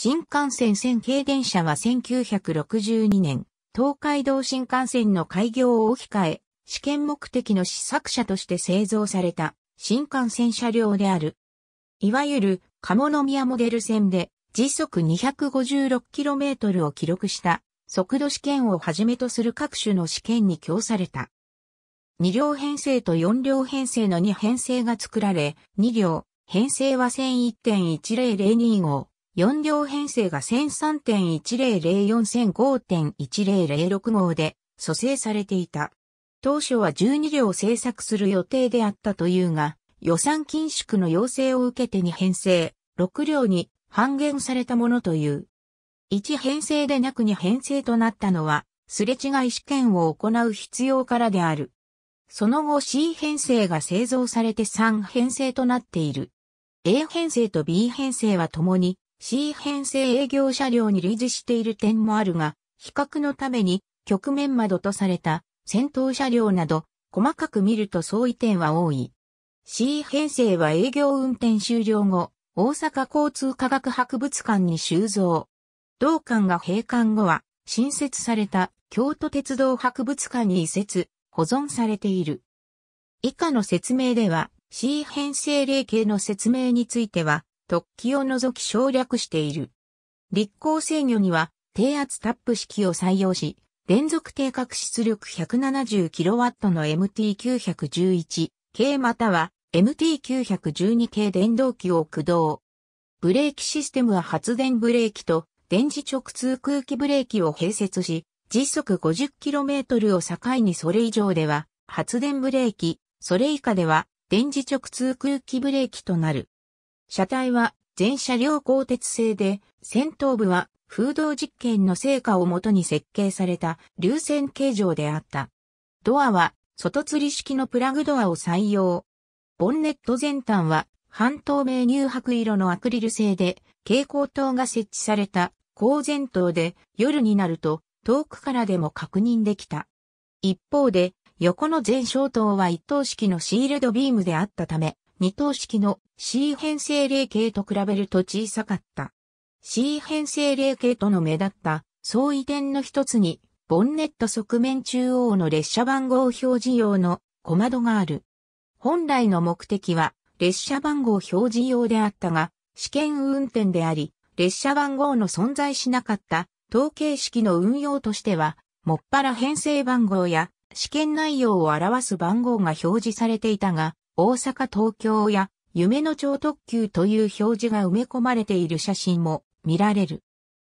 新幹線線形電車は1962年、東海道新幹線の開業を置き換え、試験目的の試作車として製造された新幹線車両である。いわゆる鴨宮モデル線で時速 256km を記録した速度試験をはじめとする各種の試験に供された。2両編成と4両編成の2編成が作られ、2両編成は1001.10025 4両編成が1003.1004 1005.1006号で蘇生されていた。当初は12両製作する予定であったというが、予算緊縮の要請を受けて2編成、6両に半減されたものという。1編成でなく2編成となったのは、すれ違い試験を行う必要からである。その後 C 編成が製造されて3編成となっている。A 編成と B 編成は共に C 編成営業車両に類似している点もあるが、比較のために局面窓とされた戦闘車両など細かく見ると相違点は多い。C 編成は営業運転終了後、大阪交通科学博物館に収蔵。同館が閉館後は新設された京都鉄道博物館に移設、保存されている。以下の説明では C 編成例形の説明については突起を除き省略している。立候制御には低圧タップ式を採用し、連続定格出力 170kW の MT911 系または MT912 系電動機を駆動。ブレーキシステムは発電ブレーキと電磁直通空気ブレーキを併設し、時速 50km を境にそれ以上では発電ブレーキ、それ以下では電磁直通空気ブレーキとなる。車体は全車両鋼鉄製で、先頭部は風洞実験の成果をもとに設計された流線形状であった。ドアは外吊り式のプラグドアを採用。ボンネット全端は半透明乳白色のアクリル製で蛍光灯が設置された光前灯で夜になると遠くからでも確認できた。一方で横の前照灯は一等式のシールドビームであったため二等式の C 編成例形と比べると小さかった。C 編成例形との目立った相違点の一つに、ボンネット側面中央の列車番号表示用の小窓がある。本来の目的は列車番号表示用であったが、試験運転であり、列車番号の存在しなかった統計式の運用としては、もっぱら編成番号や試験内容を表す番号が表示されていたが、大阪東京や夢の超特急という表示が埋め込まれている写真も見られる。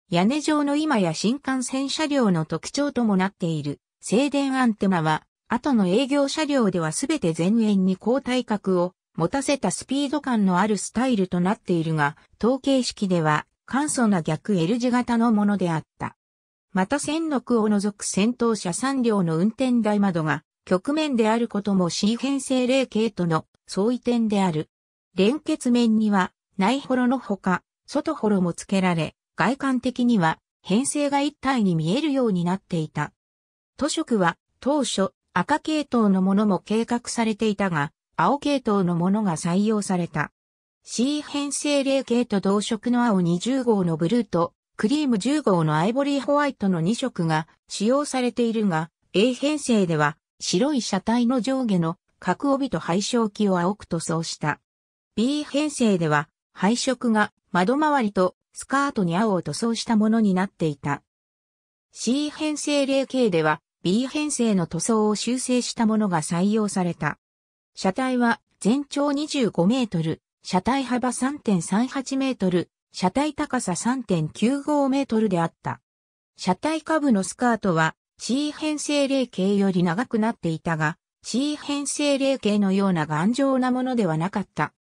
屋根上の今や新幹線車両の特徴ともなっている静電アンテナは、後の営業車両ではすべて前縁に交体格を持たせたスピード感のあるスタイルとなっているが、統計式では簡素な逆 L 字型のものであった。また戦区を除く先頭車3両の運転台窓が局面であることも C 編成例系との相違点である。連結面には内ホロのほか外ホロも付けられ、外観的には編成が一体に見えるようになっていた。図色は当初赤系統のものも計画されていたが、青系統のものが採用された。C 編成例系と同色の青20号のブルーとクリーム10号のアイボリーホワイトの2色が使用されているが、A 編成では白い車体の上下の角帯と配色器を青く塗装した。B 編成では配色が窓周りとスカートに青を塗装したものになっていた。C 編成例型では B 編成の塗装を修正したものが採用された。車体は全長25メートル、車体幅3.38メートル、車体高さ3.95メートルであった。車体下部のスカートは C 編成霊形より長くなっていたが、C 編成霊形のような頑丈なものではなかった。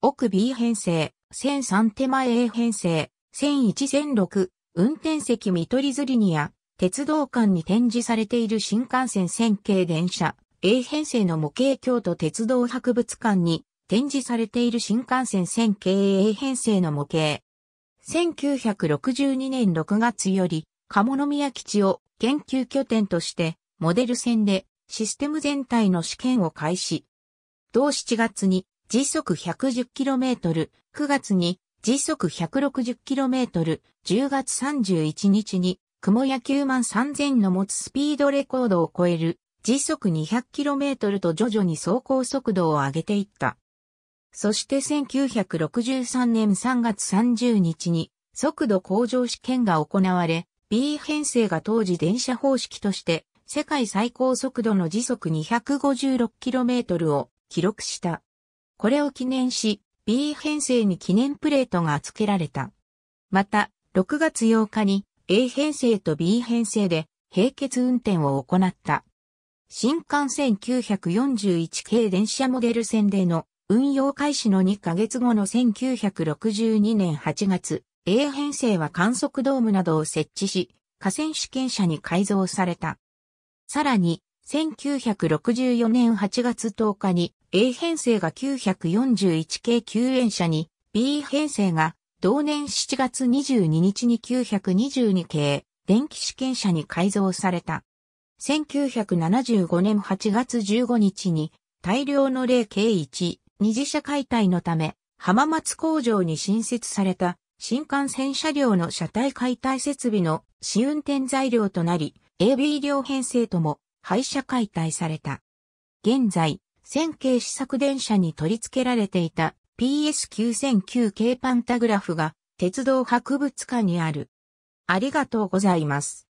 奥 B 編成、0 3手前 A 編成、0 1 0 6、運転席見取り図リニア、鉄道館に展示されている新幹線線形電車、A 編成の模型京都鉄道博物館に展示されている新幹線線形 A 編成の模型。1962年6月より、鴨宮基地を研究拠点として、モデル船でシステム全体の試験を開始。同7月に時速 110km、9月に時速 160km、10月31日に雲野9万3000の持つスピードレコードを超える時速 200km と徐々に走行速度を上げていった。そして1963年3月30日に速度向上試験が行われ、B 編成が当時電車方式として世界最高速度の時速 256km を記録した。これを記念し B 編成に記念プレートが付けられた。また、6月8日に A 編成と B 編成で並結運転を行った。新幹線941系電車モデル線での運用開始の2ヶ月後の1962年8月、A 編成は観測ドームなどを設置し、河川試験車に改造された。さらに、1964年8月10日に A 編成が941系救援車に B 編成が同年7月22日に922系電気試験車に改造された。1975年8月15日に大量の例計1、二次車解体のため浜松工場に新設された新幹線車両の車体解体設備の試運転材料となり、AB 両編成とも廃車解体された。現在、線形試作電車に取り付けられていた PS9009 系パンタグラフが鉄道博物館にある。ありがとうございます。